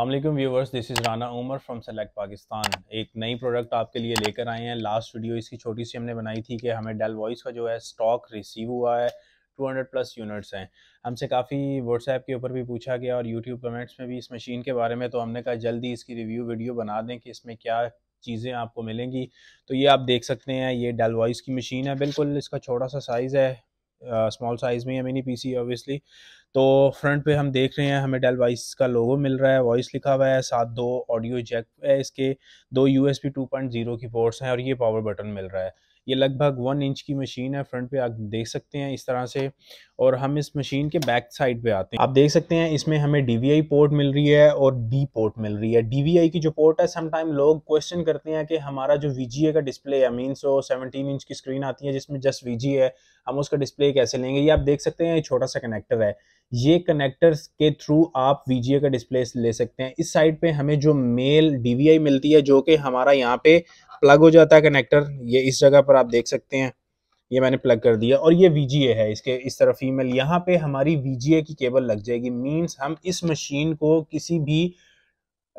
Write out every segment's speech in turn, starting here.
अल्लाम viewers this is Rana Umar from select Pakistan एक नई प्रोडक्ट आपके लिए लेकर आए हैं लास्ट वीडियो इसकी छोटी सी हमने बनाई थी कि हमें डेल वॉइस का जो है स्टॉक रिसीव हुआ है 200 प्लस यूनिट्स हैं हमसे काफ़ी व्हाट्सएप के ऊपर भी पूछा गया और यूट्यूब कमेंट्स में भी इस मशीन के बारे में तो हमने कहा जल्दी इसकी रिव्यू वीडियो बना दें कि इसमें क्या चीज़ें आपको मिलेंगी तो ये आप देख सकते हैं ये डेल वॉइस की मशीन है बिल्कुल इसका छोटा सा साइज़ है स्मॉल साइज़ में है मिनी पीसी ऑब्वियसली तो फ्रंट पे हम देख रहे हैं हमें डेल वॉइस का लोगो मिल रहा है वॉइस लिखा हुआ है साथ दो ऑडियो जैक है इसके दो U S two point zero की पोर्ट्स हैं और ये पावर बटन मिल रहा है ये लगभग वन इंच की मशीन है फ्रंट पे आप देख सकते हैं इस तरह से और हम इस मशीन के बैक साइड पे आते हैं आप देख सकते हैं इसमें हमें डी पोर्ट मिल रही है और डी पोर्ट मिल रही है डी की जो पोर्ट है समटाइम लोग क्वेश्चन करते हैं कि हमारा जो वी का डिस्प्ले है मीन सो सेवनटीन इंच की स्क्रीन आती है जिसमें जस्ट वी है हम उसका डिस्प्ले कैसे लेंगे ये आप देख सकते हैं ये छोटा सा कनेक्टर है ये कनेक्टर के थ्रू आप वी का डिस्प्ले ले सकते हैं इस साइड पे हमें जो मेल डी मिलती है जो कि हमारा यहाँ पे प्लग हो जाता है कनेक्टर ये इस जगह पर आप देख सकते हैं ये मैंने प्लग कर दिया और ये वी है इसके इस तरफ फीमेल यहाँ पे हमारी वी की केबल लग जाएगी मीन्स हम इस मशीन को किसी भी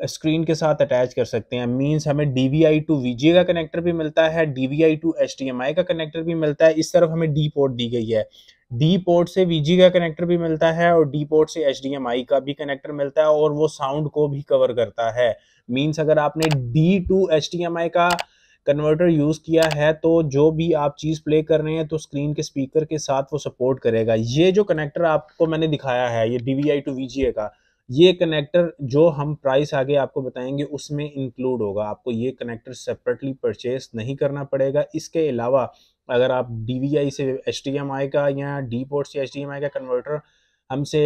स्क्रीन के साथ अटैच कर सकते हैं मींस हमें D V I to V का कनेक्टर भी मिलता है D V I to H का कनेक्टर भी मिलता है इस तरफ हमें डी पोर्ट दी गई है डी पोर्ट से वी का कनेक्टर भी मिलता है और डी पोर्ट से एच का भी कनेक्टर मिलता है और वो साउंड को भी कवर करता है मीन्स अगर आपने डी टू एच का कन्वर्टर यूज़ किया है तो जो भी आप चीज़ प्ले कर रहे हैं तो स्क्रीन के स्पीकर के साथ वो सपोर्ट करेगा ये जो कनेक्टर आपको मैंने दिखाया है ये D V I to V का ये कनेक्टर जो हम प्राइस आगे आपको बताएंगे उसमें इंक्लूड होगा आपको ये कनेक्टर सेपरेटली परचेस नहीं करना पड़ेगा इसके अलावा अगर आप डी से एच का या डी पोर्ट से एच का कन्वर्टर हमसे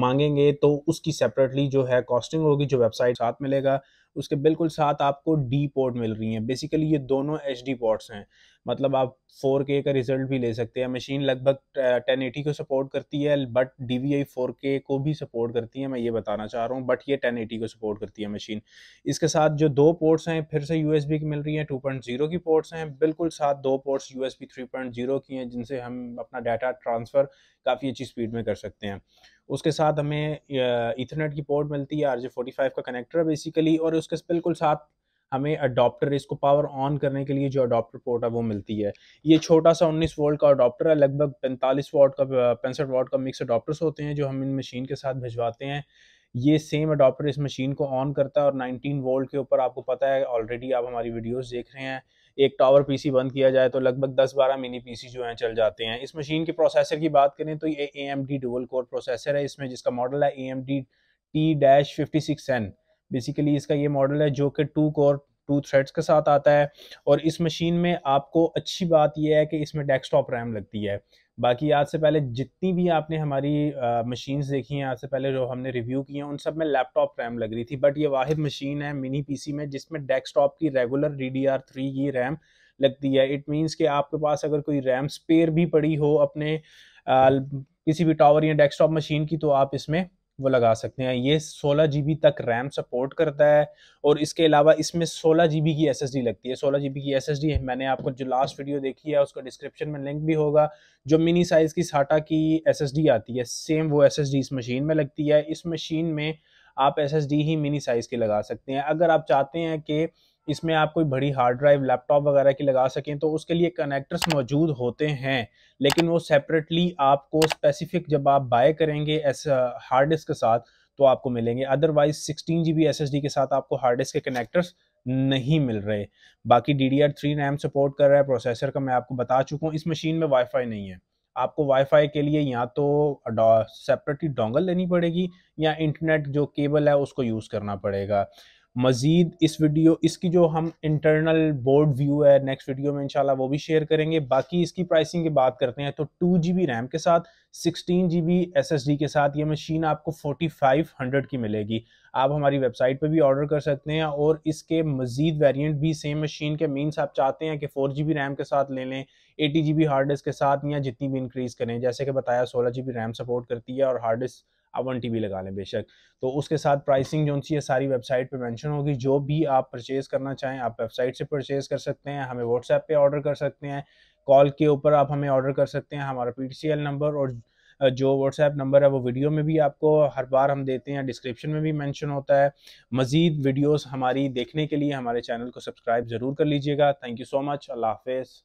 मांगेंगे तो उसकी सेपरेटली जो है कॉस्टिंग होगी जो वेबसाइट साथ मिलेगा उसके बिल्कुल साथ आपको डी पोर्ट मिल रही हैं बेसिकली ये दोनों एच डी पोर्ट्स हैं मतलब आप 4K का रिजल्ट भी ले सकते हैं मशीन लगभग 1080 को सपोर्ट करती है but D V I four के को भी सपोर्ट करती है मैं ये बताना चाह रहा हूँ बट ये 1080 को सपोर्ट करती है मशीन इसके साथ जो दो पोर्ट्स हैं फिर से यू एस बी की मिल रही हैं जीरो की पोर्ट्स हैं बिल्कुल साथ दो ports U S B three point zero की हैं जिनसे हम अपना डाटा ट्रांसफ़र काफ़ी अच्छी स्पीड में कर सकते हैं उसके साथ हमें इथरनेट की पोर्ट मिलती है आर जे फोर्टी फाइव का कनेक्टर बेसिकली और उसके बिल्कुल साथ हमें अडोप्टर इसको पावर ऑन करने के लिए जो अडोप्टर पोर्ट है वो मिलती है ये छोटा सा 19 वोल्ट का अडोप्टर है लगभग 45 वोल्ट का पैंसठ वोल्ट का मिक्स अडोप्टर्स होते हैं जो हम इन मशीन के साथ भिजवाते हैं ये सेम अडोप्टर इस मशीन को ऑन करता है और 19 वोल्ट के ऊपर आपको पता है ऑलरेडी आप हमारी वीडियोज़ देख रहे हैं एक टावर पीसी बंद किया जाए तो लगभग 10-12 मिनी पीसी जो हैं चल जाते हैं इस मशीन के प्रोसेसर की बात करें तो ये A M D dual core processor है इसमें जिसका मॉडल है A M D T dash fifty six N basically इसका ये मॉडल है जो कि टू कोर टू थ्रेड्स के साथ आता है और इस मशीन में आपको अच्छी बात यह है कि इसमें डेस्कटॉप रैम लगती है बाकी आज से पहले जितनी भी आपने हमारी मशीन्स देखी हैं आज से पहले जो हमने रिव्यू की हैं उन सब में लैपटॉप रैम लग रही थी बट ये वाहिद मशीन है मिनी पीसी में जिसमें डेस्कटॉप की regular D D R three की रैम लगती है इट मीन्स कि आपके पास अगर कोई रैम स्पेयर भी पड़ी हो अपने आ, किसी भी टावर या डेस्कटॉप मशीन की तो आप इसमें वो लगा सकते हैं ये सोलह जी तक रैम सपोर्ट करता है और इसके अलावा इसमें सोलह जी की एस लगती है सोलह जी की एस डी मैंने आपको जो लास्ट वीडियो देखी है उसका डिस्क्रिप्शन में लिंक भी होगा जो मिनी साइज़ की साटा की एस आती है सेम वो एस इस मशीन में लगती है इस मशीन में आप एस ही मिनी साइज़ की लगा सकते हैं अगर आप चाहते हैं कि इसमें आप कोई बड़ी हार्ड ड्राइव लैपटॉप वगैरह की लगा सकें तो उसके लिए कनेक्टर्स मौजूद होते हैं लेकिन वो सेपरेटली आपको स्पेसिफिक जब आप बाय करेंगे एस हार्ड डिस्क के साथ तो आपको मिलेंगे अदरवाइज सिक्सटीन जी बी के साथ आपको हार्ड डिस्क के कनेक्टर्स नहीं मिल रहे बाकी D D R three RAM support कर रहा है प्रोसेसर का मैं आपको बता चुका हूँ इस मशीन में वाईफाई नहीं है आपको वाईफाई के लिए या तो सेपरेटली डोंगल लेनी पड़ेगी या इंटरनेट जो केबल है उसको यूज़ करना पड़ेगा मज़ीद इस वीडियो इसकी जो हम इंटरनल बोर्ड व्यू है नेक्स्ट वीडियो में इंशाल्लाह वो भी शेयर करेंगे बाकी इसकी प्राइसिंग की बात करते हैं तो टू जी बी रैम के साथ sixteen G B S S D के साथ ये मशीन आपको फोर्टी फाइव हंड्रेड की मिलेगी आप हमारी वेबसाइट पर भी ऑर्डर कर सकते हैं और इसके मज़ीद वेरियंट भी सेम मशीन के मीन्स आप चाहते हैं कि फोर जी बी रैम के साथ ले लें eighty G B hard disk के साथ या जितनी भी इंक्रीज़ करें जैसे कि बताया सोलह जी बी रैम सपोर्ट करती है और हार्ड डिस्क वन टी लगा लें बेशक तो उसके साथ प्राइसिंग जो सी है सारी वेबसाइट पे मेंशन होगी जो भी आप परचेज़ करना चाहें आप वेबसाइट से परचेज़ कर सकते हैं हमें व्हाट्सएप पे ऑर्डर कर सकते हैं कॉल के ऊपर आप हमें ऑर्डर कर सकते हैं हमारा पी नंबर और जो व्हाट्सएप नंबर है वो वीडियो में भी आपको हर बार हम देते हैं डिस्क्रिप्शन में भी मेंशन होता है मज़ीद वीडियोस हमारी देखने के लिए हमारे चैनल को सब्सक्राइब ज़रूर कर लीजिएगा थैंक यू सो मच अल्लाह हाफिज़